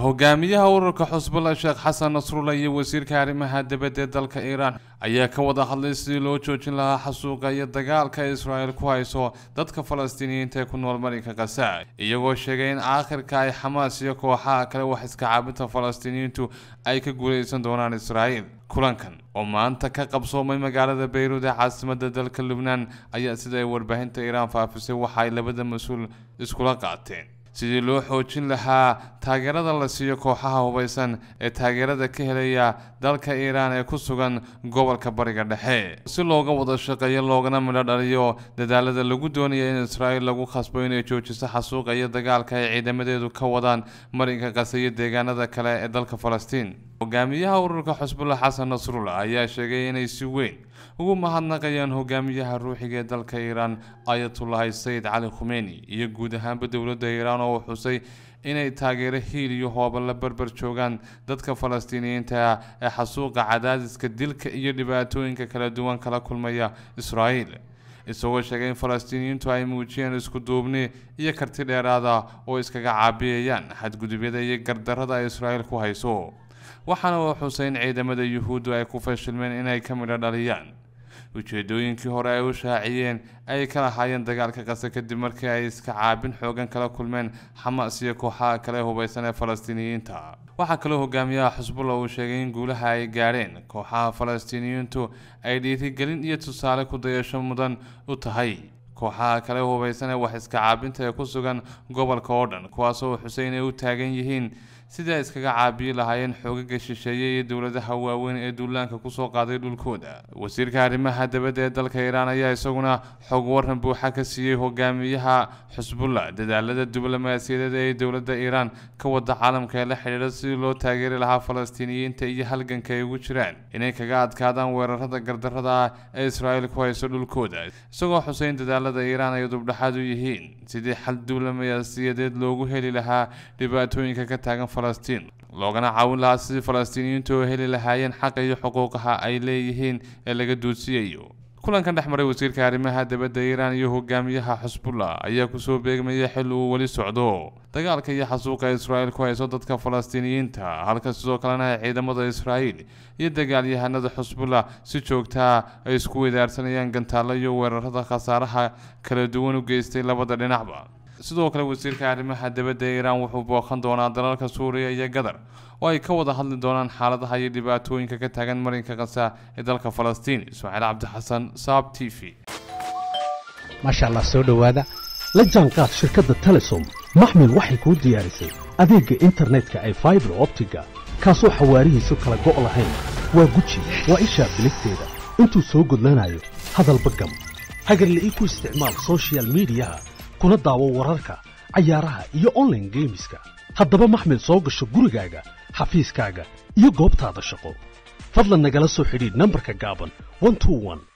hogaamiyaha ururka xusbullah sheekh xasan nasrullah iyo wasiirka arrimaha dibadda ee dalka iiraan ayaa ka wada hadlay sidii loo joojin lahaa xasuuqa iyo dagaalka ay israa'iil ku hayso dadka falastiiniyiinta ee ku nool marinka khaza iyagoo sheegay in aakhirka ay xamaas iyo kooxaha kale wax iska caabinta falastiiniyiintu ay ka guulaysan doonaan israa'iil kulankan oo maanta ka qabsoomay magaalada bayruud ee caasimadda dalka lubnaan ayaa sida ay warbaahinta iiraan faafisay waxa ay labada mas-uul iskula qaateen sidii loo xoojin lahaa taageerada la siiyo kooxaha hubaysan ee taageerada ka helaya dalka iiraan ee ku sugan gobolka bariga dhexe si looga wada shaqeeyo loogana midho dhaliyo dadaalada lagu doonaya in israa'iil lagu khasbo inay joojiso xasuuqa iyo dagaalka ay ciidamadeedu ka wadaan marinka qase iyo deegaanada kale ee dalka falastiin hogaamiyaha ururka xusbullah xasan nasrulla ayaa sheegay inay si weyn ugu mahadnaqayaan hogaamiyaha ruuxiga ee dalka iiraan ayatullahi sayid cali khumeyni iyo guud ahaanba dowladda iiraan oo u xusay inay taageero hiil iyo hooba la barbar joogaan dadka falastiiniyiinta ah ee xasuuqa cadaadiska dilka iyo dhibaatooyinka kala duwan kala kulmaya israa'iil isagoo sheegay in falastiiniyiintu ay muujiyeen iskuduubni iyo karti dheeraada oo iskaga caabiyayaan xadgudubyada iyo gardarrada ay israa'iil ku hayso waxaana uu xuseyn ciidamada yuhuuddu ay ku fashilmeen inay ka midho dhaliyaan ujeeddooyinkii hore ay u shaaciyeen ay ka lahaayeen dagaalka qasa kadib markii ay iska caabin xoogan kala kulmeen xamaas iyo kooxaha kale hubaysan ee falastiiniyiinta waxaa kaloo hogaamiyaha xusbulla uu sheegay in guulaha ay gaadheen kooxaha falastiiniyiintu ay dhiirigelin iyo tusaale ku dayasho mudan u tahay kooxaha kale hubaysan ee wax iska caabinta ee ku sugan gobolka oo dhan kuwaasoo xuseyn ay u taagan yihiin sidai iskaga caabiyi lahaayeen xoogaga shisheeye iyo dowladaha waaweyn ee duulaanka kusoo qaaday dhulkooda wasiirka arrimaha dabadda ee dalka iiraan ayaa isaguna xog waran buuxa ka siiyey hogaamiyaha xusbulla dadaalada diblomaasiyadeed ee dowladda iiraan ka wada caalamka ee la xidhiidha sidii loo taageeri lahaa falastiiniyiinta iyo halganka ay ugu jiraan inay kaga adkaadaan weerarada gardarada ah ee israa'iil ku hayso dhulkooda isagoo xuseyn dadaalada iiraan ay dubdhexaad u yihiin sidii xal diblomaasiyadeed loogu heli lahaa dhibaatooyinka ka taagan falastiin loogana caawin lahaa sidii falastiiniyiintu heli lahaayeen xaqa iyo xuquuqaha ay leeyihiin ee laga duudsiyayo kulankan dhex maray wasiirka arrimaha dibadda iiraan iyo hogaamiyaha xusbullah ayaa kusoo beegmaya xil uu weli socdo dagaalka iyo xasuuqa israa'iil ku hayso dadka falastiiniyiinta halka sidoo kalena ciidamada israa'iil iyo dagaalyahanada xusbullah si joogtaa ah ay isku wadaarsanayaan gantaallo iyo weerarada khasaaraha kala duwan u geystay labada dhinacba sidoo kale wasiirka arrimaha dabadda ee iiraan wuxuu booqan doonaa dalalka suuriya iyo gadar oo ay ka wada hadli doonaan xaaladaha iyo dhibaatooyinka ka taagan marinka kasa ee dalka falastiin ismaaciil cabdixasan saab t v maasha allah soo dhowaada la jaanqaad shirkadda telesom maxmed waxay kuu diyaarisay adeegga internetka ee faibar optiga kaasoo xawaarihiisu kala go' lahayn waa guji waa ishaa biligteeda intuu soo gudlanayo hadalba gam hagarla-ii ku isticmaal sochial midiyaha kuna daawo wararka cayaaraha iyo online geemiska haddaba maxmed soo gasho gurigaaga xafiiskaaga iyo goobtaada shaqo fadlan nagala soo xidhiid nambarka gaaban